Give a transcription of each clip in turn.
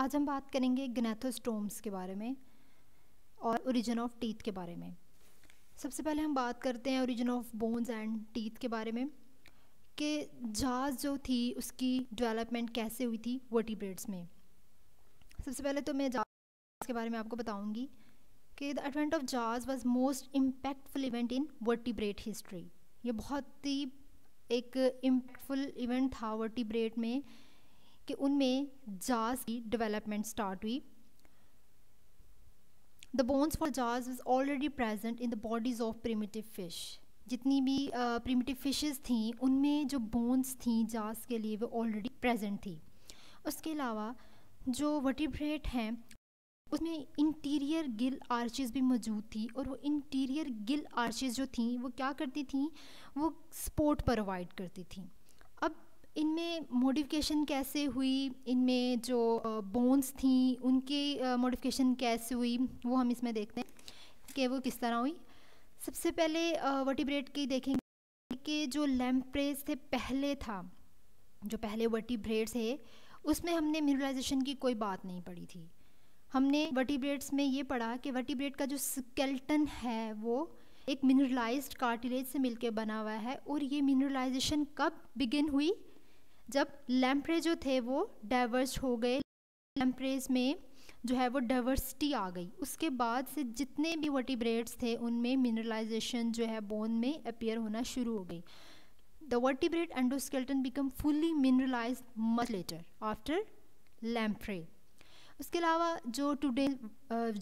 आज हम बात करेंगे गनेथोस्टोम्स के बारे में और ओरिजिन ऑफ टीथ के बारे में सबसे पहले हम बात करते हैं origin of bones and teeth के बारे में कि जाज जो थी उसकी डेवलपमेंट कैसे हुई थी वर्टिब्रेड्स में सबसे पहले तो मैं जाज के बारे में आपको बताऊंगी कि the advent of jaws was most impactful event in vertebrate history ये बहुत ही एक इम्पैक्टफुल इवेंट था वर्टिब्रेट में कि उनमें जाज की डेवलपमेंट स्टार्ट हुई the bones for jaws is already present in the bodies of primitive fish जितनी भी प्रिमिटिव फिशेस थी उनमें जो बोन्स थी जाज के लिए वो ऑलरेडी प्रेजेंट थी उसके अलावा जो वटीब्रेट हैं उसमें इंटीरियर गिल आर्चेज़ भी मौजूद थी और वो इंटीरियर गिल आर्चेज़ जो थी वो क्या करती थी वो सपोर्ट प्रोवाइड करती थी इनमें मॉडिफिकेशन कैसे हुई इनमें जो बोन्स थी उनकी मॉडिफिकेशन कैसे हुई वो हम इसमें देखते हैं कि वो किस तरह हुई सबसे पहले वर्टिब्रेट की देखेंगे कि जो लैम्प्रेस थे पहले था जो पहले वर्टिब्रेट्स है उसमें हमने मिनरलाइजेशन की कोई बात नहीं पड़ी थी हमने वर्टिब्रेट्स में ये पढ़ा कि वर्टिब्रेट का जो स्केल्टन है वो एक मिनरलाइज्ड कार्टिलेज से मिलकर बना हुआ है और ये मिनरलाइजेशन कब बिगिन हुई जब लैम्प्रे जो थे वो डाइवर्स हो गए लैम्प्रेज में जो है वो डाइवर्सिटी आ गई उसके बाद से जितने भी वर्टिब्रेट्स थे उनमें मिनरलाइजेशन जो है बोन में अपेयर होना शुरू हो गई the vertebrate endoskeleton become fully mineralise much later after lamprey उसके अलावा जो टुडे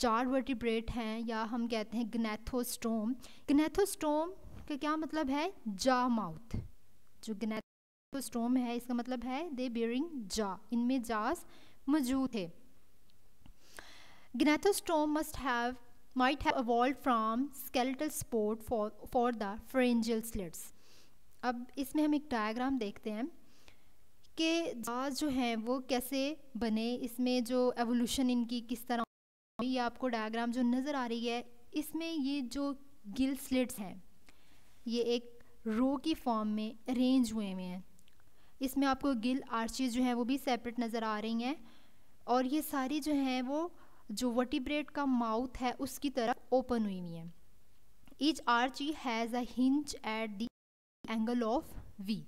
जार वर्टिब्रेट हैं या हम कहते हैं गनेथोस्टोम गनेथोस्टोम का क्या मतलब है जा माउथ जो गनेथ तो स्टोम है इसका मतलब है दे बियरिंग जा इनमें जास मौजूद है gnatostom must have might have evolve from skeletal support for for the pharyngeal slits अब इसमें हम एक डायग्राम देखते हैं कि जहाज जो हैं वो कैसे बने इसमें जो एवोल्यूशन इनकी किस तरह ये आपको डायग्राम जो नज़र आ रही है इसमें ये जो गिल स्लिट्स हैं ये एक रो की फॉर्म में अरेंज हुए हुए हैं इसमें आपको गिल आर्चीज जो हैं वो भी सेपरेट नज़र आ रही हैं और ये सारी जो हैं वो जो वटीब्रेड का माउथ है उसकी तरफ ओपन हुई हुई हैं each arch has a hinge at the angle of V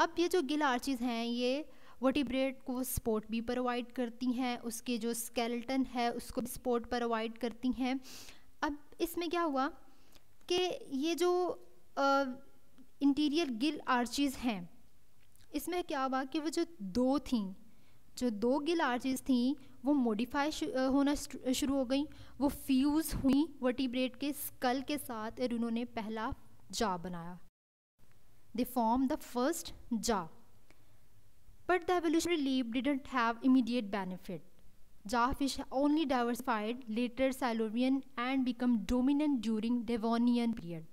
अब ये जो गिल आर्चीज़ हैं ये वटीब्रेड को सपोर्ट भी प्रोवाइड करती हैं उसके जो स्केलेटन है उसको सपोर्ट प्रोवाइड करती हैं अब इसमें क्या हुआ कि ये जो इंटीरियर गिल आर्चीज़ हैं इसमें क्या हुआ कि वो जो दो थी जो दो गिल आर्चिस थी वो मोडिफाई होना शुरू हो गई वो फ्यूज़ हुई वर्टिब्रेट के स्कल के साथ और उन्होंने पहला जा बनाया they form the first jaw but the evolutionary leap didn't have immediate benefit jaw fish only diversified later Silurian and become dominant during Devonian period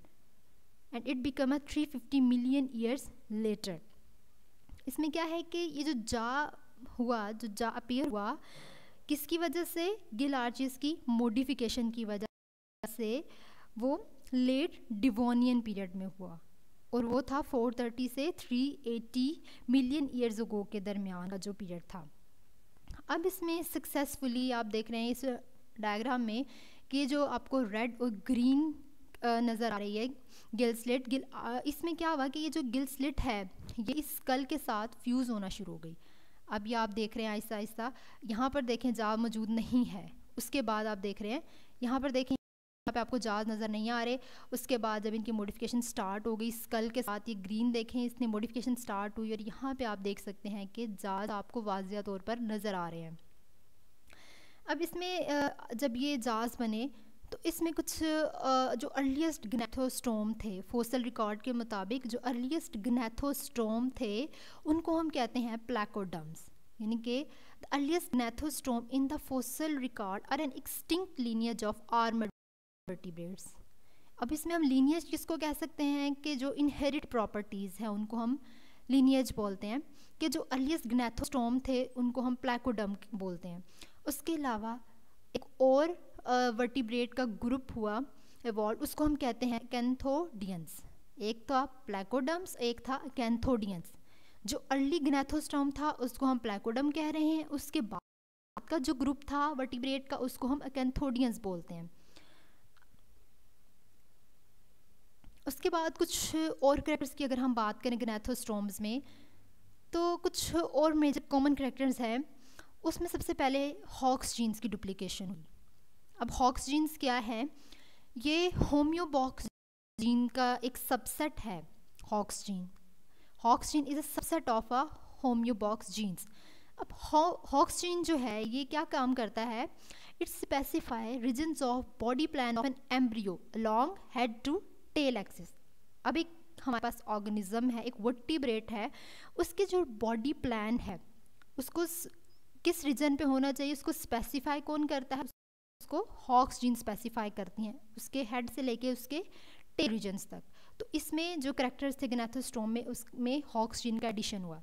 and it become a three fifty million years later इसमें क्या है कि ये जो जा हुआ जो जा अपीयर हुआ किसकी वजह से गिल आर्चिस की मोडिफिकेशन की वजह से वो लेट डिवोनियन पीरियड में हुआ और वो था 430 से 380 मिलियन ईयर्स गो के दरमियान का जो पीरियड था अब इसमें सक्सेसफुली आप देख रहे हैं इस डायग्राम में कि जो आपको रेड और ग्रीन नज़र आ रही है गिल स्लिट गिल इसमें क्या हुआ कि ये जो गिल स्लिट है ये इस स्कल के साथ फ्यूज़ होना शुरू हो गई अब ये आप देख रहे हैं आहिस्ता आहिस्ता यहाँ पर देखें जाव मौजूद नहीं है उसके बाद आप देख रहे हैं यहाँ पर देखें यहाँ पे आपको जहाज नज़र नहीं आ रहे उसके बाद जब इनकी मोडिफिकेशन स्टार्ट हो गई स्कल के साथ ये ग्रीन देखें इसने मोडिफिकेशन स्टार्ट हुई और यहाँ पे आप देख सकते हैं कि जहाज आपको वाजिया तौर पर नज़र आ रहे हैं अब इसमें जब ये जहाज बने तो इसमें कुछ जो अर्लीस्ट गनेथोस्टोम थे फोसल रिकॉर्ड के मुताबिक जो अर्लीस्ट गनेथोस्टोम थे उनको हम कहते हैं प्लैकोडम्स यानी कि the earliest gnathostome in the fossil record are an extinct lineage of armoured अब इसमें हम लीनियज किसको कह सकते हैं कि जो इनहेरिट प्रॉपर्टीज़ हैं उनको हम लीनियज बोलते हैं कि जो अर्लीस्ट गनेथोस्टोम थे उनको हम प्लैकोडम बोलते हैं उसके अलावा एक और वर्टिब्रेट का ग्रुप हुआ एवॉल्व उसको हम कहते हैं कैंथोडियंस एक था प्लेकोडम्स एक था कैंथोडियंस जो अर्ली ग्नेथोस्टॉम था उसको हम प्लेकोडम कह रहे हैं उसके बाद का जो ग्रुप था वर्टिब्रेट का उसको हम कैंथोडियंस बोलते हैं उसके बाद कुछ और करेक्टर्स की अगर हम बात करें ग्नेथोस्टोम्स में तो कुछ और मेजर कॉमन करेक्टर्स हैं उसमें सबसे पहले हॉक्स जीन्स की डुप्लीकेशन हुई अब हॉक्स जीन्स क्या है ये होम्योबॉक्स जीन का एक सबसेट है Hox gene Hox gene is a subset of a homeobox genes अब हॉक्स जीन जो है ये क्या काम करता है it specify region of body plan of an embryo long head to tail axis अब एक हमारे पास ऑर्गेनिज्म है एक वर्टिब्रेट है उसके जो बॉडी प्लान है उसको किस रीजन पे होना चाहिए उसको स्पेसिफाई कौन करता है उसको हॉक्स जीन स्पेसिफाई करती हैं उसके हेड से लेके उसके टेल रीजन्स तक तो इसमें जो करेक्टर्स थे गनाथोस्टोम में उसमें हॉक्स जीन का एडिशन हुआ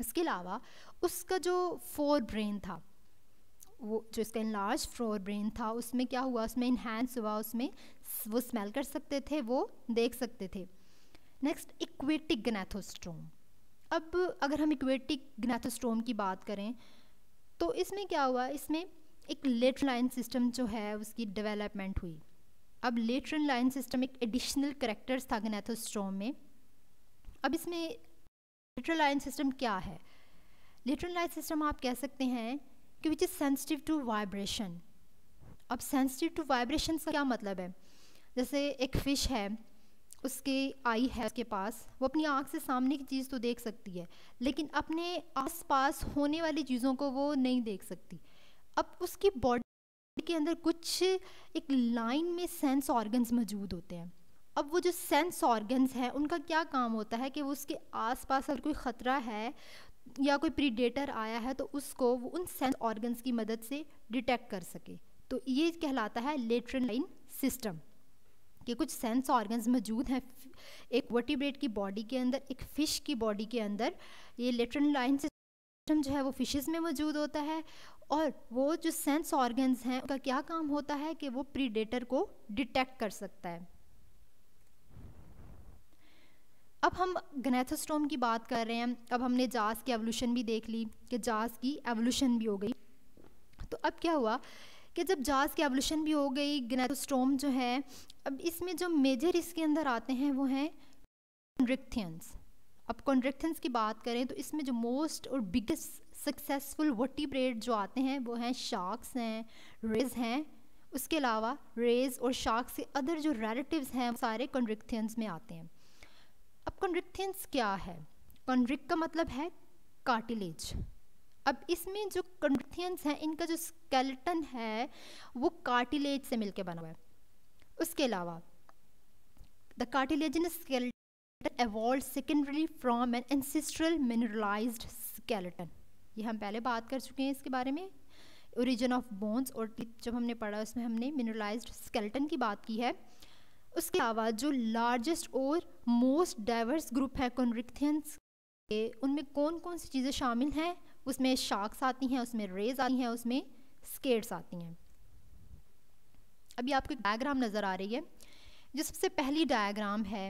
इसके अलावा उसका जो फोर ब्रेन था वो जो इसका लार्ज फ्लोर ब्रेन था उसमें क्या हुआ उसमें इन्हेंस हुआ उसमें वो स्मेल कर सकते थे वो देख सकते थे नेक्स्ट इक्वेटिक गनेथोस्ट्रोम अब अगर हम इक्वेटिक गनाथोस्ट्रोम की बात करें तो इसमें क्या हुआ इसमें एक लेटर लाइन सिस्टम जो है उसकी डेवलपमेंट हुई अब लेटर लाइन सिस्टम एक एडिशनल करेक्टर्स था गनेथोस्ट्रोम में अब इसमें लेटर लाइन सिस्टम क्या है लेटर लाइन सिस्टम आप कह सकते हैं कि which is sensitive to vibration अब सेंसिटिव टू वाइब्रेशन का क्या मतलब है जैसे एक फ़िश है उसके आई है उसके पास वो अपनी आँख से सामने की चीज़ तो देख सकती है लेकिन अपने आसपास होने वाली चीज़ों को वो नहीं देख सकती अब उसकी बॉडी के अंदर कुछ एक लाइन में सेंस ऑर्गन्स मौजूद होते हैं अब वो जो सेंस ऑर्गन्स हैं उनका क्या काम होता है कि वो उसके आसपास अगर कोई ख़तरा है या कोई प्रीडेटर आया है तो उसको वो उन सेंस ऑर्गन्स की मदद से डिटेक्ट कर सके तो ये कहलाता है लेटरन लाइन सिस्टम कि कुछ सेंस ऑर्गन्स मौजूद हैं एक वर्टिब्रेट की बॉडी के अंदर एक फ़िश की बॉडी के अंदर ये लेटरन लाइन सिस्टम जो है वो फिशेस में मौजूद होता है और वो जो सेंस ऑर्गन्स हैं उनका क्या काम होता है कि वो प्रीडेटर को डिटेक्ट कर सकता है अब हम गनेथोस्टोम की बात कर रहे हैं अब हमने जास की एवोल्यूशन भी देख ली कि जास की एवोल्यूशन भी हो गई तो अब क्या हुआ कि जब जास की एवोल्यूशन भी हो गई गनेथोस्टोम जो है अब इसमें जो मेजर इसके अंदर आते हैं वो हैं रिक्थियंस अब कॉन्ट्रेक्थन्स की बात करें तो इसमें जो मोस्ट और बिगेस्ट सक्सेसफुल वर्टिब्रेट जो आते हैं वो हैं शार्क्स हैं रेज हैं उसके अलावा रेज और शार्क्स के अदर जो रेलेटिव्स हैं सारे कॉन्ड्रिक्थियंस में आते हैं अब कॉन्ड्रिक्थियंस क्या है कॉन्ड्रिक का मतलब है कार्टिलेज अब इसमें जो कॉन्ड्रिक्थियंस हैं इनका जो स्केलेटन है वो कार्टिलेज से मिलके बना हुआ है उसके अलावा the cartilaginous skeleton evolved secondarily from an ancestral mineralized skeleton ये हम पहले बात कर चुके हैं इसके बारे में ओरिजिन ऑफ बोन्स और जब हमने पढ़ा उसमें हमने मिनरलाइज्ड स्केलेटन की बात की है उसके अलावा जो लार्जेस्ट और मोस्ट डाइवर्स ग्रुप है कॉन्रिक्थियंस उनमें कौन कौन सी चीज़ें शामिल हैं उसमें शार्क्स आती हैं उसमें रेज आती हैं उसमें स्केट्स आती हैं अभी आपको डायग्राम नज़र आ रही है जो सबसे पहली डायग्राम है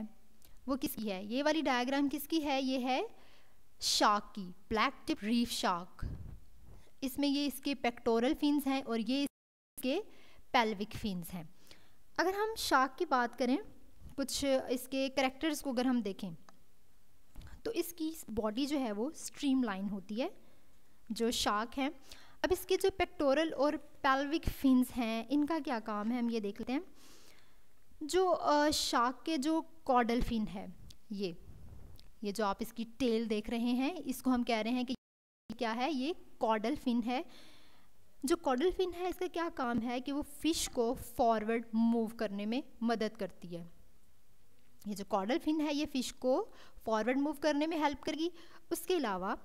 वो किसकी है ये वाली डायग्राम किसकी है ये है शार्क की ब्लैक टिप रीफ शार्क इसमें ये इसके पेक्टोरल फिन्स हैं और ये इसके पेल्विक फिन्स हैं अगर हम शार्क की बात करें कुछ इसके करेक्टर्स को अगर हम देखें तो इसकी बॉडी जो है वो स्ट्रीम लाइन होती है जो शार्क है अब इसके जो पेक्टोरल और पेल्विक फिन्स हैं इनका क्या काम है हम ये देख लेते हैं जो शार्क के जो कॉडलफिन है ये ये जो आप इसकी टेल देख रहे हैं इसको हम कह रहे हैं कि क्या है ये कॉडल फिन है जो कॉडल फिन है इसका क्या काम है कि वो फिश को फॉरवर्ड मूव करने में मदद करती है ये जो कॉडल फिन है ये फिश को फॉरवर्ड मूव करने में हेल्प करेगी उसके अलावा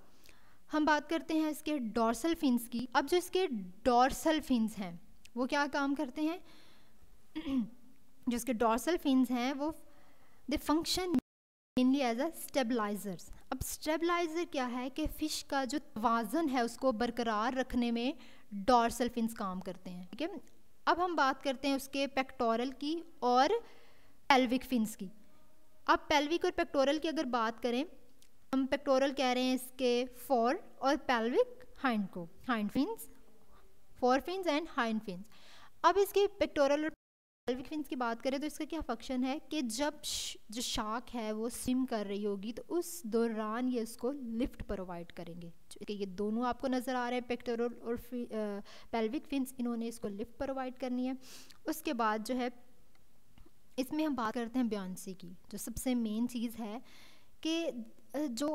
हम बात करते हैं इसके डॉर्सल फिन्स की अब जो इसके डॉर्सल फिन्स हैं वो क्या काम करते हैं जो उसके डॉर्सल फिन्स हैं वो they function mainly as a stabilisers अब स्टेबलाइजर क्या है कि फ़िश का जो तोज़न है उसको बरकरार रखने में डॉर्सल फिन्स काम करते हैं ठीक है अब हम बात करते हैं उसके पेक्टोरल की और पेल्विक फिन्स की अब पेल्विक और पेक्टोरल की अगर बात करें हम पेक्टोरल कह रहे हैं इसके फोर और पेल्विक हाइंड को hind fins fore fins and hind fins अब इसके पेक्टोरल और पेल्विक फिन्स की बात करें तो इसका क्या फंक्शन है कि जब जो शार्क है वो स्विम कर रही होगी तो उस दौरान ये इसको लिफ्ट प्रोवाइड करेंगे ये दोनों आपको नज़र आ रहे हैं पेक्टोरल और पेल्विक फिन्स इन्होंने इसको लिफ्ट प्रोवाइड करनी है उसके बाद जो है इसमें हम बात करते हैं ब्यांसी की जो सबसे मेन चीज़ है कि जो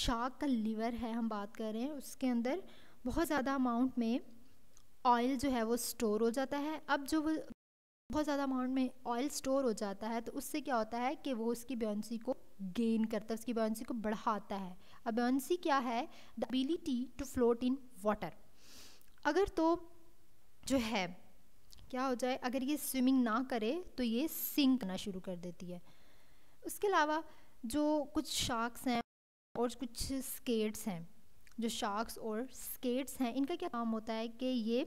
शार्क का लीवर है हम बात कर रहे हैं उसके अंदर बहुत ज़्यादा अमाउंट में ऑयल जो है वो स्टोर हो जाता है अब जो वो बहुत ज़्यादा अमाउंट में ऑयल स्टोर हो जाता है तो उससे क्या होता है कि वो उसकी ब्योन्सी को गेन करता है उसकी ब्योन्सी को बढ़ाता है अब ब्योन्सी क्या है the ability to float in water अगर तो जो है क्या हो जाए अगर ये स्विमिंग ना करे तो ये सिंक करना शुरू कर देती है उसके अलावा जो कुछ शार्क्स हैं और कुछ स्केट्स हैं जो शार्क्स और स्केट्स हैं इनका क्या काम होता है कि ये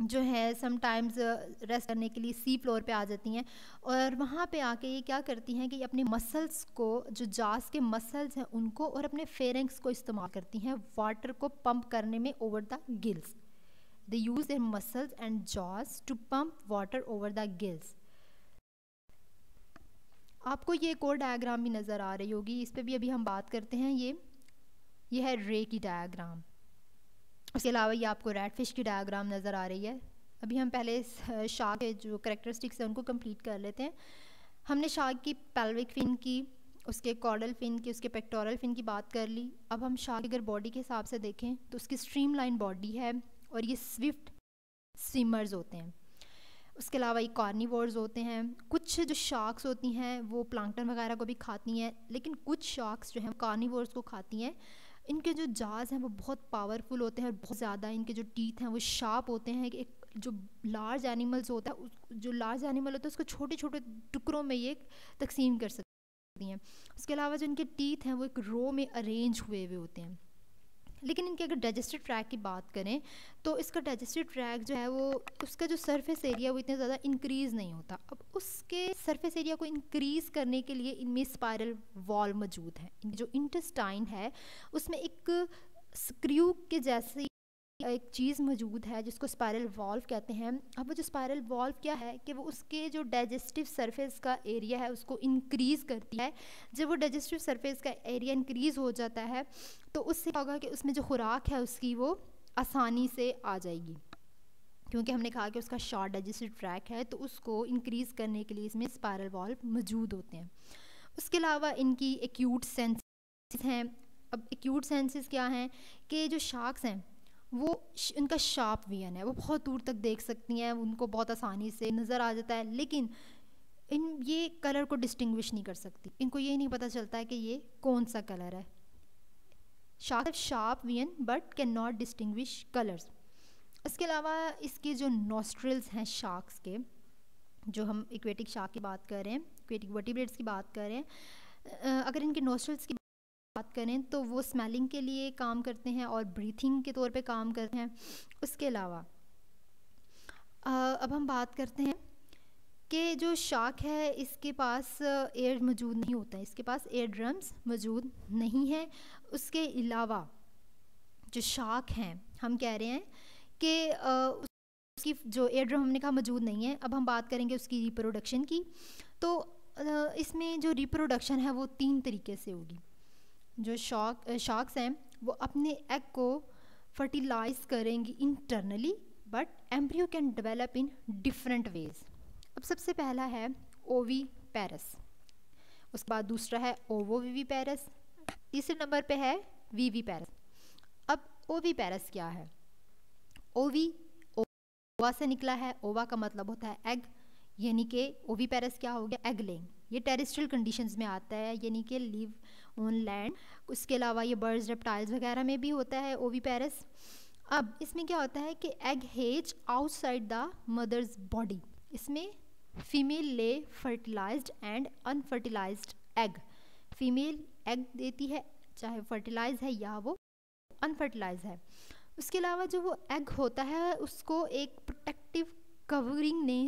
जो है समटाइम्स रेस्ट uh, करने के लिए सी फ्लोर पे आ जाती हैं और वहाँ पे आके ये क्या करती हैं कि अपने मसल्स को जो जास के मसल्स हैं उनको और अपने फेरेंक्स को इस्तेमाल करती हैं वाटर को पंप करने में over the gills they use their muscles and jaws to pump water over the gills आपको ये एक और डायाग्राम भी नज़र आ रही होगी इस पर भी अभी हम बात करते हैं ये ये है रे की डायाग्राम उसके अलावा ये आपको रेड फिश की डायग्राम नज़र आ रही है अभी हम पहले शार्क के जो करेक्टरिस्टिक्स हैं उनको कंप्लीट कर लेते हैं हमने शार्क की पेल्विक फिन की उसके कॉर्डल फिन की उसके पेक्टोरल फिन की बात कर ली अब हम शार्क अगर बॉडी के हिसाब से देखें तो उसकी स्ट्रीम लाइन बॉडी है और ये स्विफ्ट स्विमर्स होते हैं उसके अलावा ये कॉर्नीवर्स होते हैं कुछ जो शार्क्स होती हैं वो प्लांटन वगैरह को भी खाती हैं लेकिन कुछ शार्क्स जो हैं कॉर्नीवर्स को खाती हैं इनके जो जाज हैं वो बहुत पावरफुल होते हैं और बहुत ज़्यादा इनके जो टीथ हैं वो शार्प होते हैं एक जो लार्ज एनिमल्स होता है उस जो लार्ज एनिमल होता है उसको छोटे छोटे टुकड़ों में ये तकसीम कर सकती हैं उसके अलावा जो इनके टीथ हैं वो एक रो में अरेंज हुए हुए होते हैं लेकिन इनके अगर डाइजेस्टिव ट्रैक की बात करें तो इसका डाइजेस्टिव ट्रैक जो है वो उसका जो सरफेस एरिया वो इतना ज़्यादा इंक्रीज़ नहीं होता अब उसके सरफेस एरिया को इंक्रीज़ करने के लिए इनमें स्पायरल वॉल मौजूद है जो इंटेस्टाइन है उसमें एक स्क्रू के जैसी एक चीज़ मौजूद है जिसको स्पायरल वॉल्व कहते हैं अब वो जो स्पायरल वॉल्व क्या है कि वो उसके जो डाइजेस्टिव सरफेस का एरिया है उसको इंक्रीज़ करती है जब वो डाइजेस्टिव सरफेस का एरिया इंक्रीज़ हो जाता है तो उससे होगा कि उसमें जो खुराक है उसकी वो आसानी से आ जाएगी क्योंकि हमने कहा कि उसका शॉर्ट डाइजेस्टिव ट्रैक है तो उसको इंक्रीज़ करने के लिए इसमें स्पायरल वॉल्व मौजूद होते हैं उसके अलावा इनकी एक्यूट सेंसेस हैं अब एक्यूट सेंसेस क्या हैं कि जो शार्क्स हैं वो उनका शार्प वियन है वो बहुत दूर तक देख सकती हैं उनको बहुत आसानी से नज़र आ जाता है लेकिन इन ये कलर को डिस्टिंग्विश नहीं कर सकती इनको ये नहीं पता चलता है कि ये कौन सा कलर है sharp sharp vision but can not distinguish colours इसके अलावा इसके जो नॉस्ट्रल्स हैं शार्क्स के जो हम इक्वेटिक शार्क की बात कर रहे हैं इक्वेटिक वर्टिब्रेट्स की बात कर रहे हैं अगर इनके नोस्ट्रल्स की बात करें तो वो स्मेलिंग के लिए काम करते हैं और ब्रीथिंग के तौर पे काम करते हैं उसके अलावा अब हम बात करते हैं कि जो शार्क है इसके पास एयर मौजूद नहीं होता है इसके पास एयर ड्रम्स मौजूद नहीं है उसके अलावा जो शार्क हैं हम कह रहे हैं कि उसकी जो एयर ड्रम हमने कहा मौजूद नहीं है अब हम बात करेंगे उसकी रिप्रोडक्शन की तो इसमें जो रिप्रोडक्शन है वो तीन तरीके से होगी जो शॉक शॉक्स हैं वो अपने एग को फर्टिलाइज करेंगी internally but embryo can develop in different ways अब सबसे पहला है ओवी पैरस उसके बाद दूसरा है ओवो वीवी पैरस तीसरे नंबर पे है वीवी पैरस अब ओवी पैरस क्या है ओवी ओवा से निकला है ओवा का मतलब होता है एग यानी कि ओवी पैरस क्या हो गया एग लेंग ये टेरिस्ट्रियल कंडीशंस में आता है यानी कि लिव ऑन लैंड उसके अलावा ये बर्ड्स रेप्टाइल्स वगैरह में भी होता है ओवी पैरस अब इसमें क्या होता है कि egg has outside the mother's body इसमें female lay fertilised and unfertilised egg female egg देती है चाहे फर्टिलाइज है या वो अनफर्टिलाइज है उसके अलावा जो वो एग होता है उसको एक प्रोटेक्टिव कवरिंग ने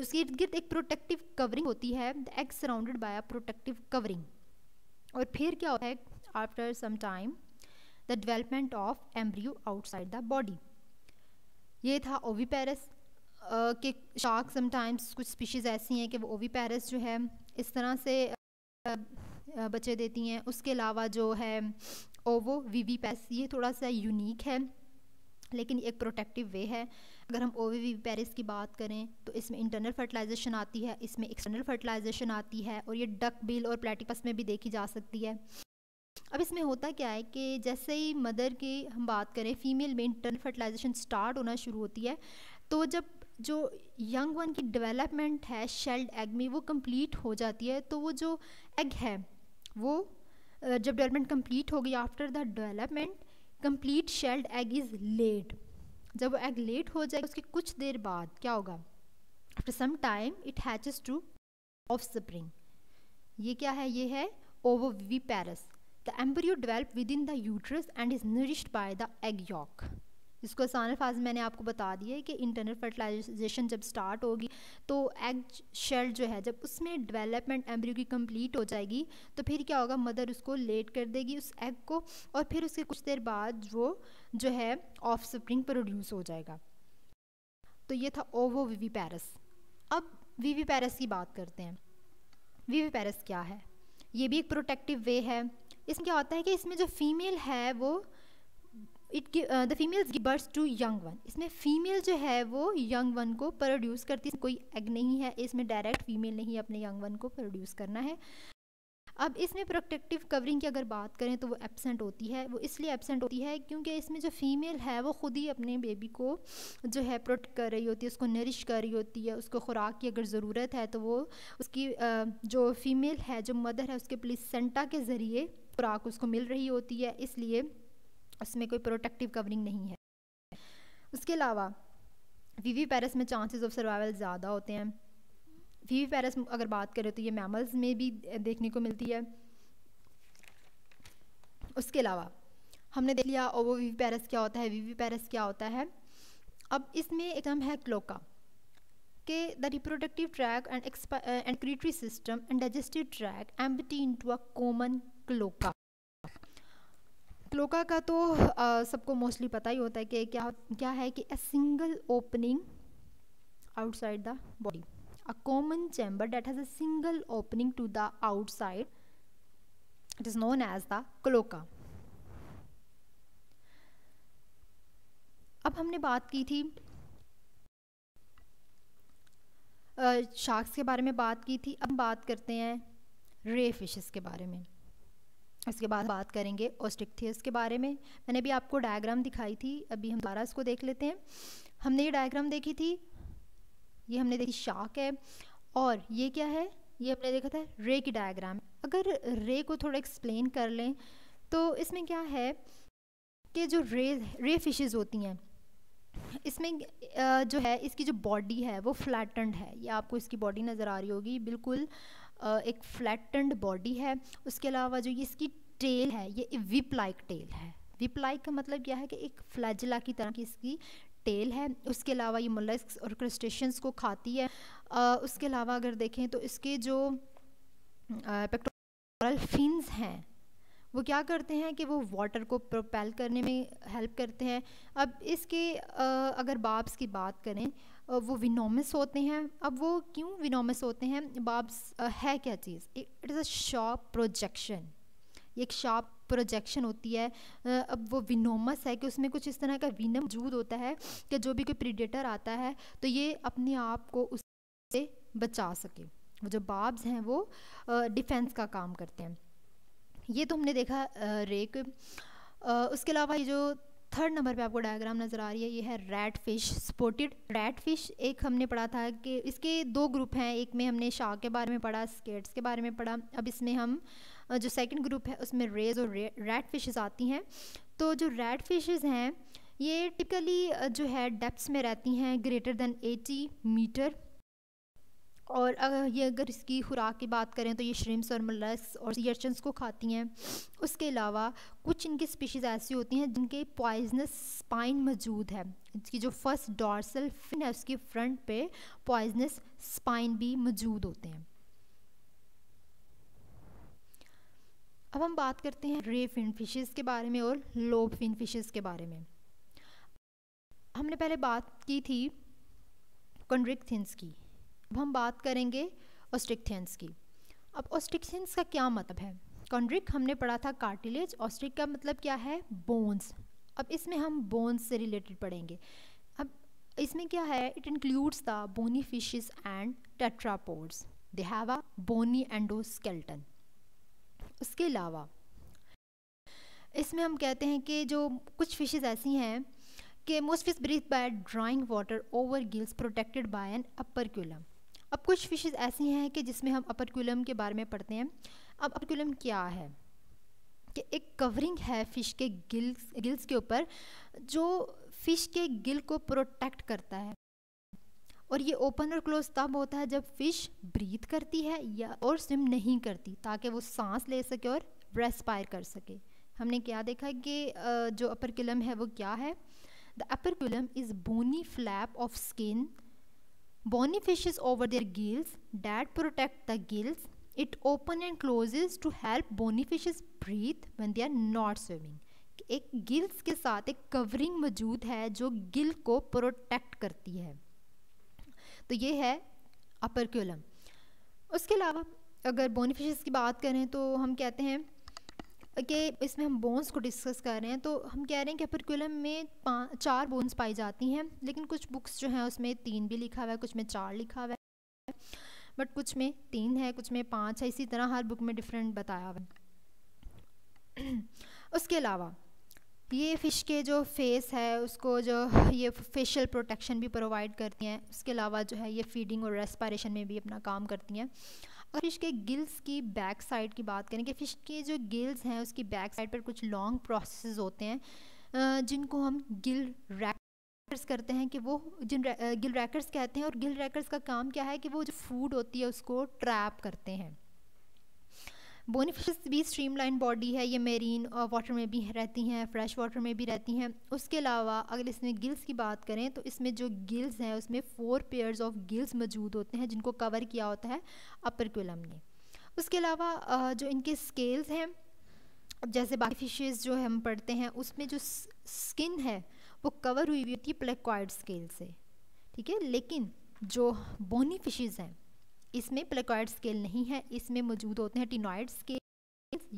उसके इर्द गिर्द एक प्रोटेक्टिव कवरिंग होती है the egg surrounded by a protective covering और फिर क्या होता है after some time the development of embryo outside the body ये था ओवी पैरस के शार्क समटाइम्स कुछ स्पीशीज़ ऐसी हैं कि वो ओवी पैरस जो है इस तरह से बच्चे देती हैं उसके अलावा जो है ओवो वी वी पैस ये थोड़ा सा यूनिक है लेकिन एक प्रोटेक्टिव वे है अगर हम ओ वी पेरिस की बात करें तो इसमें इंटरनल फर्टिलाइजेशन आती है इसमें एक्सटर्नल फर्टिलाइजेशन आती है और ये डक बिल और प्लेटिकस में भी देखी जा सकती है अब इसमें होता क्या है कि जैसे ही मदर की हम बात करें फीमेल में इंटरनल फर्टिलाइजेशन स्टार्ट होना शुरू होती है तो जब जो यंग वन की डेवलपमेंट है शेल्ड एग में वो कंप्लीट हो जाती है तो वो जो एग है वो जब डेवलपमेंट कंप्लीट हो गई after the development complete shelled egg is laid जब वो एग लेट हो जाएगा उसके कुछ देर बाद क्या होगा after some time it hatches to offspring ये क्या है ये है ovoviviparous the embryo develop within the uterus and is nourished by the egg yolk जिसको आसान अल्फाज मैंने आपको बता दिया है कि इंटरनल फर्टिलाइजेशन जब स्टार्ट होगी तो एग शेल जो है जब उसमें डेवलपमेंट एम्ब्रियो की कंप्लीट हो जाएगी तो फिर क्या होगा मदर उसको लेट कर देगी उस एग को और फिर उसके कुछ देर बाद वो जो है ऑफ स्प्रिंग प्रोड्यूस हो जाएगा तो ये था ओवो वीवी पैरस अब वीवी पैरस की बात करते हैं वीवी पैरस क्या है ये भी एक प्रोटेक्टिव वे है इसमें क्या होता है कि इसमें जो फीमेल है वो it the females give birth to young one इसमें फीमेल जो है वो यंग वन को प्रोड्यूस करती है कोई एग नहीं है इसमें डायरेक्ट फीमेल नहीं अपने यंग वन को प्रोड्यूस करना है अब इसमें प्रोटेक्टिव कवरिंग की अगर बात करें तो वो एबसेंट होती है वो इसलिए एबसेंट होती है क्योंकि इसमें जो फीमेल है वो ख़ुद ही अपने बेबी को जो है प्रोटेक्ट कर रही होती है उसको नरिश कर रही होती है उसको खुराक की अगर ज़रूरत है तो वो उसकी uh, जो फीमेल है जो मदर है उसके प्लिसेंटा के ज़रिए खुराक उसको मिल रही होती है इसलिए उसमें कोई प्रोटेक्टिव कवरिंग नहीं है उसके अलावा वीवी पैरस में चांसेस ऑफ सर्वाइवल ज़्यादा होते हैं वीवी पैरस अगर बात करें तो ये मैमल्स में भी देखने को मिलती है उसके अलावा हमने देख लिया ओवो वीवी पैरस क्या होता है वीवी पैरस क्या होता है अब इसमें एक नाम है क्लोका के the reproductive tract and and excretory system and digestive tract empty to a common cloaca cloaca का तो सबको मोस्टली पता ही होता है कि क्या क्या है कि a single opening outside the body a common chamber that has a single opening to the outside it is known as the cloaca अब हमने बात की थी शार्क्स के बारे में बात की थी अब बात करते हैं रे फिशेस के बारे में उसके बाद बात करेंगे ऑस्टिकथियस के बारे में मैंने अभी आपको डायग्राम दिखाई थी अभी हम दोबारा इसको देख लेते हैं हमने ये डायग्राम देखी थी ये हमने देखी शाक है और ये क्या है ये हमने देखा था रे की डायग्राम अगर रे को थोड़ा एक्सप्लेन कर लें तो इसमें क्या है कि जो रे रे फिशेज़ होती हैं इसमें जो है इसकी जो बॉडी है वो फ्लैटनड है ये आपको इसकी बॉडी नज़र आ रही होगी बिल्कुल एक फ्लैटेंड बॉडी है उसके अलावा जो ये इसकी टेल है ये विप लाइक टेल है विप लाइक का मतलब क्या है कि एक फ्लैजला की तरह की इसकी टेल है उसके अलावा ये मुलस्क और क्रस्टेशंस को खाती है आ, उसके अलावा अगर देखें तो इसके जो पेक्टोरल फिन्स हैं वो क्या करते हैं कि वो वाटर को प्रोपेल करने में हेल्प करते हैं अब इसके अगर बाब्स की बात करें वो विनोमस होते हैं अब वो क्यों विनोमस होते हैं बाब्स है क्या चीज़ it is a sharp projection एक शार्प प्रोजेक्शन होती है अब वो विनोमस है कि उसमें कुछ इस तरह का विनम मौजूद होता है कि जो भी कोई प्रीडेटर आता है तो ये अपने आप को उससे बचा सके वो जो बाब्स हैं वो डिफेंस का काम करते हैं ये तो हमने देखा रेक उसके अलावा ये जो थर्ड नंबर पे आपको डायग्राम नज़र आ रही है ये है red fish spotted red fish एक हमने पढ़ा था कि इसके दो ग्रुप हैं एक में हमने शाह के बारे में पढ़ा स्केट्स के बारे में पढ़ा अब इसमें हम जो सेकंड ग्रुप है उसमें रेज और रेड फिश आती हैं तो जो रेड फिशेस हैं ये टिपिकली जो है डेप्थ्स में रहती हैं ग्रेटर दैन 80 मीटर और अगर ये अगर इसकी खुराक की बात करें तो ये श्रिम्स और मलस और यर्चन्स को खाती हैं उसके अलावा कुछ इनकी स्पीशीज़ ऐसी होती हैं जिनके पॉइजनस स्पाइन मौजूद है इसकी जो फर्स्ट डॉर्सल फिन है उसके फ्रंट पे पॉइजनस स्पाइन भी मौजूद होते हैं अब हम बात करते हैं रे फिन फिशेस के बारे में और लोब फिन फिशेस के बारे में हमने पहले बात की थी कंड्रिक थिंस की अब हम बात करेंगे ऑस्ट्रिक्थियंस की अब ऑस्ट्रिक्थियंस का क्या मतलब है कॉन्ड्रिक हमने पढ़ा था कार्टिलेज ऑस्ट्रिक का मतलब क्या है बोन्स अब इसमें हम बोन्स से रिलेटेड पढ़ेंगे अब इसमें क्या है it includes the bony fishes and tetrapods they have a bony endoskeleton उसके अलावा इसमें हम कहते हैं कि जो कुछ फिशेस ऐसी हैं कि most fish breathe by drawing water over gills protected by an operculum अब कुछ फिशेज़ ऐसी हैं कि जिसमें हम अपरकुलम के बारे में पढ़ते हैं अब अपरकुलम क्या है कि एक कवरिंग है फ़िश के गिल्स गिल्स के ऊपर जो फ़िश के गिल को प्रोटेक्ट करता है और ये ओपन और क्लोज तब होता है जब फ़िश ब्रीथ करती है या और स्विम नहीं करती ताकि वो सांस ले सके और रेस्पायर कर सके हमने क्या देखा कि जो अपर कुलम है वो क्या है the operculum is bony flap of skin Bony fishes over their gills that protect the gills. It open and closes to help bony fishes breathe when they are not swimming. एक gills के साथ एक covering मौजूद है जो गिल को protect करती है तो ये है अपर क्यूलम उसके अलावा अगर बोनीफिशेस की बात करें तो हम कहते हैं के इसमें हम बोन्स को डिस्कस कर रहे हैं तो हम कह रहे हैं कि अपरकुलम में चार बोन्स पाई जाती हैं लेकिन कुछ बुक्स जो हैं उसमें तीन भी लिखा हुआ है कुछ में चार लिखा हुआ है बट कुछ में तीन है कुछ में पाँच है इसी तरह हर बुक में डिफरेंट बताया हुआ है उसके अलावा ये फ़िश के जो फेस है उसको जो ये फेशियल प्रोटेक्शन भी प्रोवाइड करती हैं उसके अलावा जो है ये फीडिंग और रेस्पायरेशन में भी अपना काम करती हैं फिश के गिल्स की बैक साइड की बात करें कि फ़िश के जो गिल्स हैं उसकी बैक साइड पर कुछ लॉन्ग प्रोसेस होते हैं जिनको हम गिल रैकर्स करते हैं कि वो जिन गिल रैकर्स कहते हैं और गिल रैकर्स का काम क्या है कि वो जो फूड होती है उसको ट्रैप करते हैं फिश भी स्ट्रीमलाइन बॉडी है ये मेरीन वाटर uh, में भी रहती हैं फ्रेश वाटर में भी रहती हैं उसके अलावा अगर इसमें गिल्स की बात करें तो इसमें जो गिल्स हैं उसमें फ़ोर पेयर्स ऑफ गिल्स मौजूद होते हैं जिनको कवर किया होता है अपर क्यूलम ने उसके अलावा uh, जो इनके स्केल्स हैं जैसे बाकी फिशेज जो हम पढ़ते हैं उसमें जो स्किन है वो कवर हुई हुई होती है प्लेक्वाइड स्केल से ठीक है लेकिन जो बोनी फिशेज़ हैं इसमें प्लेकॉइड स्केल नहीं है इसमें मौजूद होते हैं टिनॉइड स्केल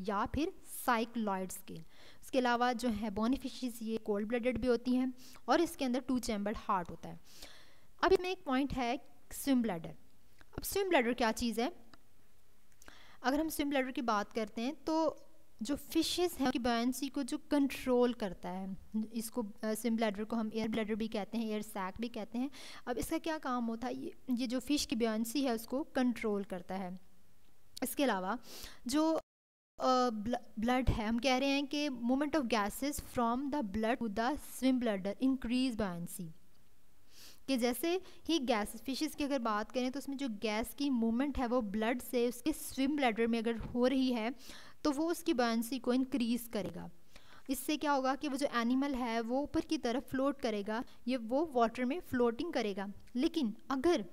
या फिर साइक्लॉयड स्केल उसके अलावा जो है बोनीफिशेज ये कोल्ड ब्लडेड भी होती हैं और इसके अंदर टू चैम्बर्ड हार्ट होता है अब इसमें एक पॉइंट है स्विम ब्लडर अब स्विम ब्लडर क्या चीज़ है अगर हम स्विम ब्लडर की बात करते हैं तो जो फिशेस हैं उनकी बायसी को जो कंट्रोल करता है इसको स्विम ब्लैडर को हम एयर ब्लैडर भी कहते हैं एयर सैक भी कहते हैं अब इसका क्या काम होता है ये जो फ़िश की बॉयंसी है उसको कंट्रोल करता है इसके अलावा जो ब्लड है हम कह रहे हैं कि movement of gases from the blood to the swim bladder increase buoyancy कि जैसे ही गैस फिशेस की अगर बात करें तो उसमें जो गैस की मूवमेंट है वो ब्लड से उसके स्विम ब्लैडर में अगर हो रही है तो वो उसकी बॉयसी को इनक्रीज़ करेगा इससे क्या होगा कि वो जो एनिमल है वो ऊपर की तरफ फ्लोट करेगा ये वो वाटर में फ्लोटिंग करेगा लेकिन अगर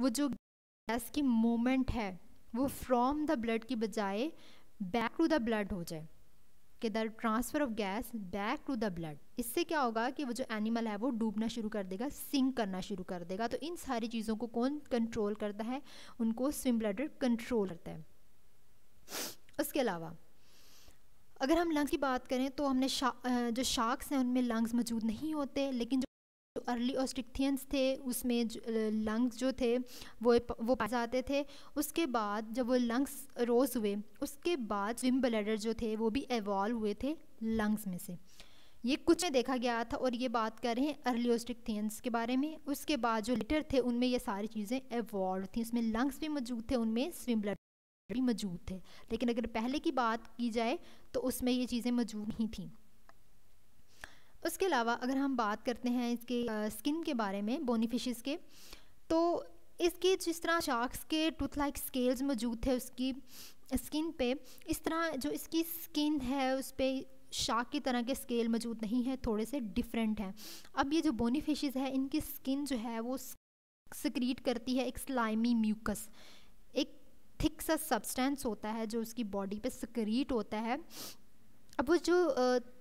वो जो गैस की मोमेंट है वो फ्रॉम द ब्लड की बजाय बैक टू द ब्लड हो जाए कि the transfer of gas back to the blood इससे क्या होगा कि वो जो एनिमल है वो डूबना शुरू कर देगा सिंक करना शुरू कर देगा तो इन सारी चीज़ों को कौन कंट्रोल करता है उनको स्विम ब्लडर कंट्रोल करता है उसके अलावा अगर हम लंग्स की बात करें तो हमने शा, जो शार्क्स हैं उनमें लंग्स मौजूद नहीं होते लेकिन जो अर्ली ऑस्ट्रिक्थियंस थे उसमें लंग्स जो थे वो वो पाए जाते थे उसके बाद जब वो लंग्स रोज हुए उसके बाद स्विम ब्लडर जो थे वो भी एवॉल्व हुए थे लंग्स में से ये कुछ में देखा गया था और ये बात कर रहे हैं अर्ली ऑस्ट्रिक्थियंस के बारे में उसके बाद जो लिटर थे उनमें ये सारी चीज़ें एवॉल्व थी उसमें लंग्स भी मौजूद थे उनमें स्विम ब्लडर भी मौजूद थे लेकिन अगर पहले की बात की जाए तो उसमें ये चीज़ें मौजूद नहीं थी उसके अलावा अगर हम बात करते हैं इसके आ, स्किन के बारे में फिश के तो इसके जिस तरह शार्क्स के टूथ लाइक स्केल्स मौजूद थे उसकी स्किन पे इस तरह जो इसकी स्किन है उस पर शार्क की तरह के स्केल मौजूद नहीं है थोड़े से डिफरेंट हैं अब ये जो बोनीफिशेस है इनकी स्किन जो है वो सक्रीट करती है एक स्लाइमी म्यूकस थिक सा सब्सटेंस होता है जो उसकी बॉडी पे सिक्रीट होता है अब वो जो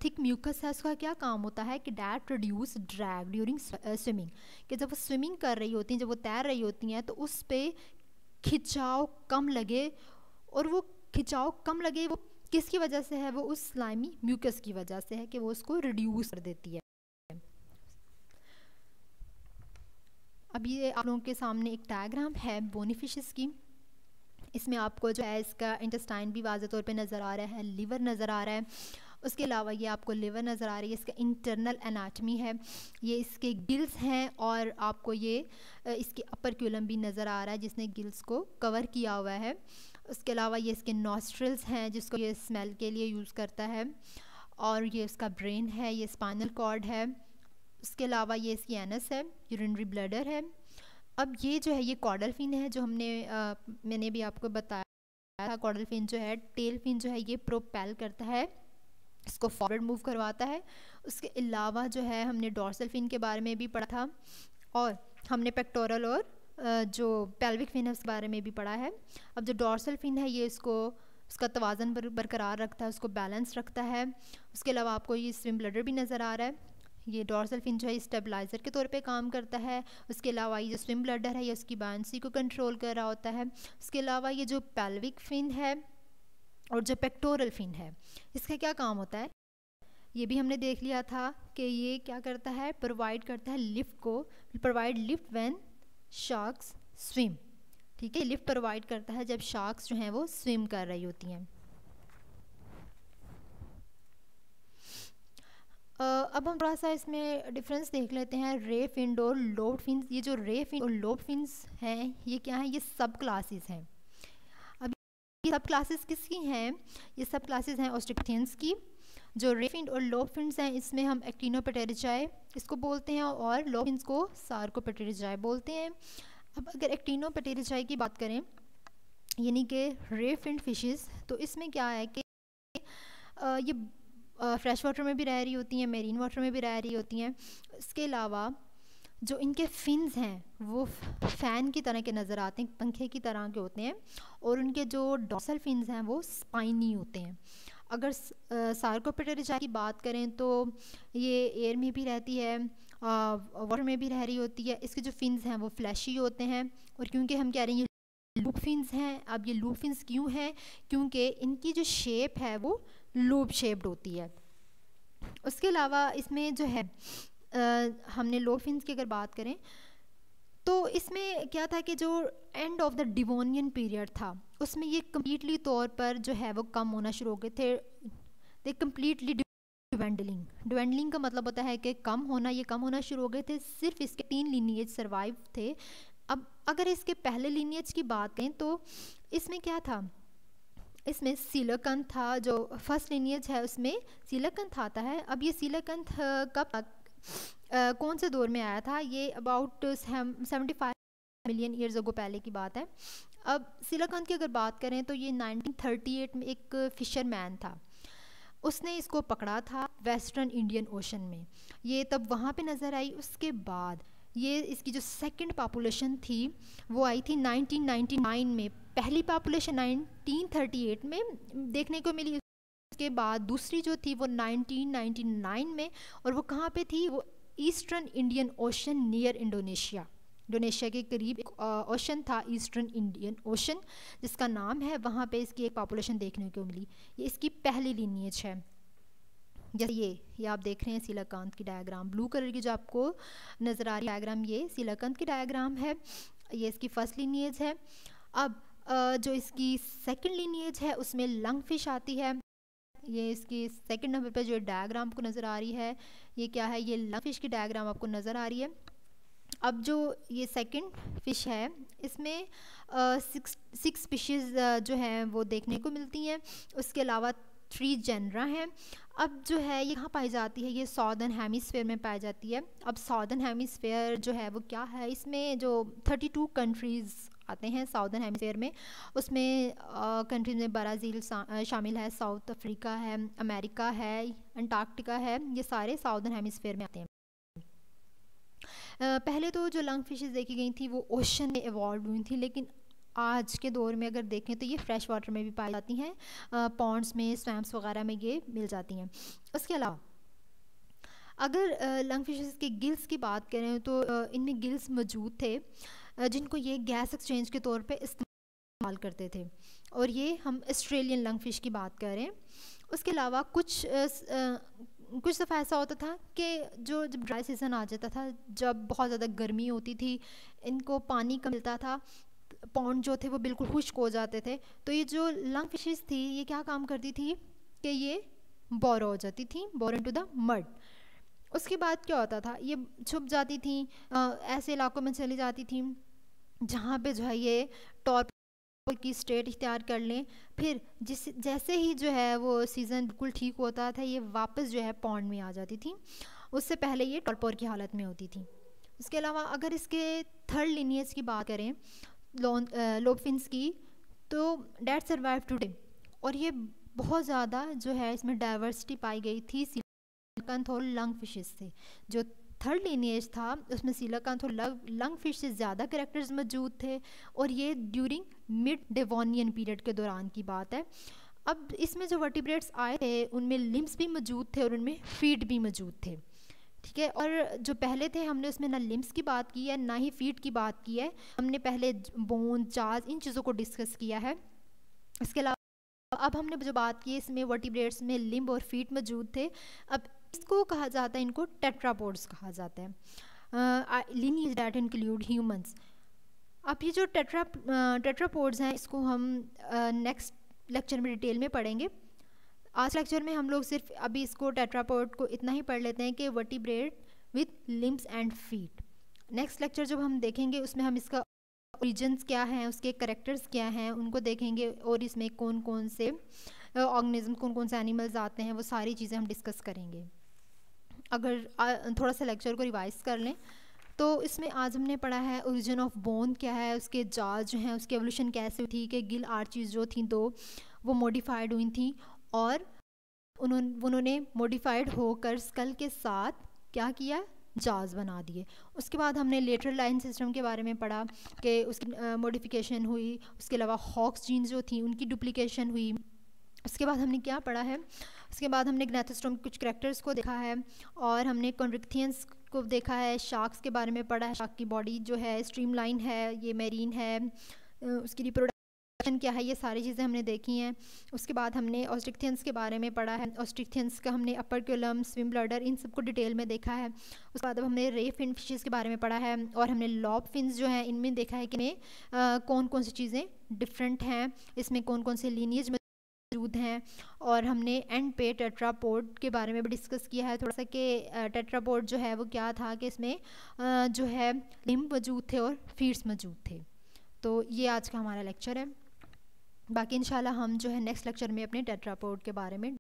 थिक म्यूकस है उसका क्या काम होता है कि that reduce drag during swimming कि जब वो स्विमिंग कर रही होती हैं जब वो तैर रही होती हैं तो उस पर खिंचाव कम लगे और वो खिंचाव कम लगे वो किसकी वजह से है वो उस स्लाइमी म्यूकस की वजह से है कि वो उसको रिड्यूस कर देती है अब ये आप लोगों के सामने एक डायग्राम है बोनीफिश की इसमें आपको जो है इसका इंटेस्टाइन भी वाजह तौर पर नज़र आ रहा है लीवर नज़र आ रहा है उसके अलावा ये आपको लिवर नज़र आ रही है इसका इंटरनल एनाटमी है ये इसके गिल्स हैं और आपको ये इसके अपर क्यूलम भी नज़र आ रहा है जिसने गिल्स को कवर किया हुआ है उसके अलावा ये इसके नॉस्ट्रल्स हैं जिसको ये स्मेल के लिए यूज़ करता है और ये इसका ब्रेन है ये स्पाइनल कॉर्ड है उसके अलावा ये इसकी एनस है यूरिनरी ब्लडर है अब ये जो है ये कॉडल फिन है जो हमने आ, मैंने भी आपको बताया था कॉडल फिन जो है टेल फिन जो है ये प्रोपेल करता है इसको फॉरवर्ड मूव करवाता है उसके अलावा जो है हमने डॉर्सल फिन के बारे में भी पढ़ा था और हमने पेक्टोरल और जो पेल्विक फिन है उसके बारे में भी पढ़ा है अब जो डॉर्सल फिन है ये इसको उसका तोज़न बरकरार रखता है उसको बैलेंस रखता है उसके अलावा आपको ये स्विम ब्लडर भी नज़र आ रहा है ये डॉर्सल फिन जो है स्टेबलाइज़र के तौर पे काम करता है उसके अलावा ये जो स्विम ब्लडर है ये उसकी बायसी को कंट्रोल कर रहा होता है उसके अलावा ये जो पेल्विक फिन है और जो पेक्टोरल फिन है इसका क्या काम होता है ये भी हमने देख लिया था कि ये क्या करता है प्रोवाइड करता है लिफ्ट को provide lift when sharks swim ठीक है लिफ्ट प्रोवाइड करता है जब शार्क्स जो हैं वो स्विम कर रही होती हैं अब हम थोड़ा सा इसमें डिफरेंस देख लेते हैं रे फिन और लोब फिन ये जो रे फिन और लोब फिन्स हैं ये क्या है ये सब क्लासेस हैं अब ये सब क्लासेस किसकी हैं ये सब क्लासेस हैं ऑस्ट्रिक्थियंस की जो रेफिंड और लोब फिंस हैं इसमें हम एक्टिनोपेटेरिजाए इसको बोलते हैं और लोब फिंस को सार्कोपेटेरिजाए बोलते हैं अब अगर एक्टिनोपेटेरिजाए की बात करें यानी कि रेफिंड फिशेस तो इसमें क्या है कि ये फ्रेश वाटर में भी रह रही होती हैं मेरीन वाटर में भी रह रही होती हैं इसके अलावा जो इनके फिन्स हैं वो फ़ैन की तरह के नज़र आते हैं पंखे की तरह के होते हैं और उनके जो डॉसल फिन्स हैं वो स्पाइनी होते हैं अगर सार्कोपेटेरिजा की बात करें तो ये एयर में भी रहती है वाटर में भी रह रही होती है इसके जो फिन्स हैं वो फ्लैशी होते हैं और क्योंकि हम कह रहे हैं ये लूप फिन्स हैं अब ये लूप फिन्स क्यों हैं क्योंकि इनकी जो शेप है वो लूप शेप्ड होती है उसके अलावा इसमें जो है आ, हमने लो फिन्स की अगर बात करें तो इसमें क्या था कि जो end of the Devonian period था उसमें ये कम्प्लीटली तौर पर जो है वो कम होना शुरू हो गए थे दे कम्प्लीटली डिवेंडलिंग डिवेंडलिंग का मतलब होता है कि कम होना ये कम होना शुरू हो गए थे सिर्फ इसके तीन लीनिएज सर्वाइव थे अब अगर इसके पहले लीनिएज की बात करें तो इसमें क्या था इसमें सीलकंथ था जो फर्स्ट लिनियज है उसमें सीलकंथ आता है अब ये सीलकंथ कब कौन से दौर में आया था ये about seventy five million years ago पहले की बात है अब सिलाकंद की अगर बात करें तो ये नाइनटीन थर्टी एट में एक फिशरमैन था उसने इसको पकड़ा था वेस्टर्न इंडियन ओशन में ये तब वहाँ पे नज़र आई उसके बाद ये इसकी जो सेकंड पॉपुलेशन थी वो आई थी 1999 में पहली पॉपुलेशन 1938 में देखने को मिली उसके बाद दूसरी जो थी वो 1999 में और वो कहाँ पे थी वो eastern Indian ocean near Indonesia Indonesia के करीब एक ओशन था ईस्टर्न इंडियन ओशन जिसका नाम है वहाँ पे इसकी एक पॉपुलेशन देखने को मिली ये इसकी पहली लीनियज है जैसे ये ये आप देख रहे हैं सिलाकंद की डायग्राम ब्लू कलर की जो आपको नज़र आ रही डायग्राम ये सिलाकंद की डायग्राम है ये इसकी फर्स्ट लिनिएज है अब जो इसकी सेकंड लिनिएज है उसमें लंग फिश आती है ये इसकी सेकंड नंबर पे जो डायग्राम आपको नज़र आ रही है ये क्या है ये लंग फिश की डायग्राम आपको नज़र आ रही है अब जो ये सेकंड फिश है इसमें सिक्स सिक्स स्पीशीज़ जो हैं वो देखने को मिलती हैं उसके अलावा थ्री जनरा हैं अब जो है यहाँ पाई जाती है ये सॉदर्न हेमिसफेयर में पाई जाती है अब सॉदर्न हेमिसफेयर जो है वो क्या है इसमें जो 32 कंट्रीज़ आते हैं साउदर्न हेमिसफेयर में उसमें कंट्रीज में ब्राज़ील शामिल है साउथ अफ्रीका है अमेरिका है अंटार्कटिका है ये सारे साउदर्न हेमिसफेयर में आते हैं पहले तो जो लंग फिशेज़ देखी गई थी वो ओशन में इवॉल्व हुई थी लेकिन आज के दौर में अगर देखें तो ये फ्रेश वाटर में भी पाई जाती हैं पॉन्ड्स में स्वैम्प्स वगैरह में ये मिल जाती हैं उसके अलावा अगर लंग फिश के गिल्स की बात करें तो इनमें गिल्स मौजूद थे जिनको ये गैस एक्सचेंज के तौर पे इस्तेमाल करते थे और ये हम ऑस्ट्रेलियन लंग फिश की बात करें उसके अलावा कुछ कुछ दफ़ा ऐसा होता था कि जो जब ड्राई सीज़न आ जाता था जब बहुत ज़्यादा गर्मी होती थी इनको पानी कम मिलता था पॉन्ड जो थे वो बिल्कुल खुश्क हो जाते थे तो ये जो लंग फिशेज थी ये क्या काम करती थी कि ये बोर हो जाती थी इन टू द मड उसके बाद क्या होता था ये छुप जाती थी आ, ऐसे इलाकों में चली जाती थी जहाँ पे जो है ये टॉर्प की स्टेट इख्तियार कर लें फिर जिस जैसे ही जो है वो सीज़न बिल्कुल ठीक होता था ये वापस जो है पॉन्ड में आ जाती थी उससे पहले ये टॉर्पोर की हालत में होती थी उसके अलावा अगर इसके थर्ड लिनियज की बात करें लोबफिन्स की तो डेट सर्वाइव टुडे और ये बहुत ज़्यादा जो है इसमें डाइवर्सिटी पाई गई थी सिलकंथ और लंग फिशेस से जो थर्ड लीनियज था उसमें सिलकंथ और लंग लंग फिश से ज़्यादा करेक्टर्स मौजूद थे और ये ड्यूरिंग मिड डेवोनियन पीरियड के दौरान की बात है अब इसमें जो वर्टिब्रेट्स आए थे उनमें लिम्स भी मौजूद थे और उनमें फीट भी मौजूद थे ठीक है और जो पहले थे हमने उसमें ना लिम्स की बात की है ना ही फीट की बात की है हमने पहले बोन चार्ज इन चीज़ों को डिस्कस किया है इसके अलावा अब हमने जो बात की इसमें वर्टिब्रेट्स में लिम्ब और फीट मौजूद थे अब इसको कहा जाता है इनको टेट्रापोड्स कहा जाता है इज डैट इंक्लूड ह्यूमन्स अब ये जो टेट्रा टेट्रापोड्स हैं इसको हम नेक्स्ट लेक्चर में डिटेल में पढ़ेंगे आज लेक्चर में हम लोग सिर्फ अभी इसको टेट्रापोर्ट को इतना ही पढ़ लेते हैं कि vertebrate with limbs and feet next lecture जब हम देखेंगे उसमें हम इसका ओरिजन्स क्या हैं उसके करेक्टर्स क्या हैं उनको देखेंगे और इसमें कौन कौन से ऑर्गेनिज्म कौन कौन से एनिमल्स आते हैं वो सारी चीज़ें हम डिस्कस करेंगे अगर थोड़ा सा लेक्चर को रिवाइज कर लें तो इसमें आज हमने पढ़ा है ओरिजिन ऑफ बोन क्या है उसके जार जो हैं उसकी एवोल्यूशन कैसे थी कि गिल आर्चीज जो थी दो वो मॉडिफाइड हुई थी और उन्होंने उन्होंने मॉडिफाइड होकर स्कल के साथ क्या किया जाज बना दिए उसके बाद हमने लेटर लाइन सिस्टम के बारे में पढ़ा कि उसकी मॉडिफिकेशन हुई उसके अलावा हॉक्स जीन्स जो थी उनकी डुप्लिकेशन हुई उसके बाद हमने क्या पढ़ा है उसके बाद हमने ग्नेथोस्टोम कुछ करेक्टर्स को देखा है और हमने कॉन्विक्थियंस को देखा है शार्क्स के बारे में पढ़ा है शार्क की बॉडी जो है स्ट्रीम लाइन है ये मेरीन है उसकी रिप्रोडक्ट ऑस्ट्रिक्थियन क्या है ये सारी चीज़ें हमने देखी हैं उसके बाद हमने ऑस्ट्रिक्थियंस के बारे में पढ़ा है ऑस्ट्रिक्थियंस का हमने अपर क्यूलम स्विम ब्लडर इन सबको डिटेल में देखा है उसके बाद अब हमने रे फिन फिशेज़ के बारे में पढ़ा है और हमने लॉब फिन जो हैं इनमें देखा है कि में कौन कौन सी चीज़ें डिफरेंट हैं इसमें कौन कौन से लीनियज मौजूद हैं और हमने एंड पे टेट्रापोड के बारे में भी डिस्कस किया है थोड़ा सा कि टेट्रापोड जो है वो क्या था कि इसमें जो है लिम मौजूद थे और फीड्स मौजूद थे तो ये आज का हमारा लेक्चर है बाकी इंशाल्लाह हम जो है नेक्स्ट लेक्चर में अपने टेट्रापोड के बारे में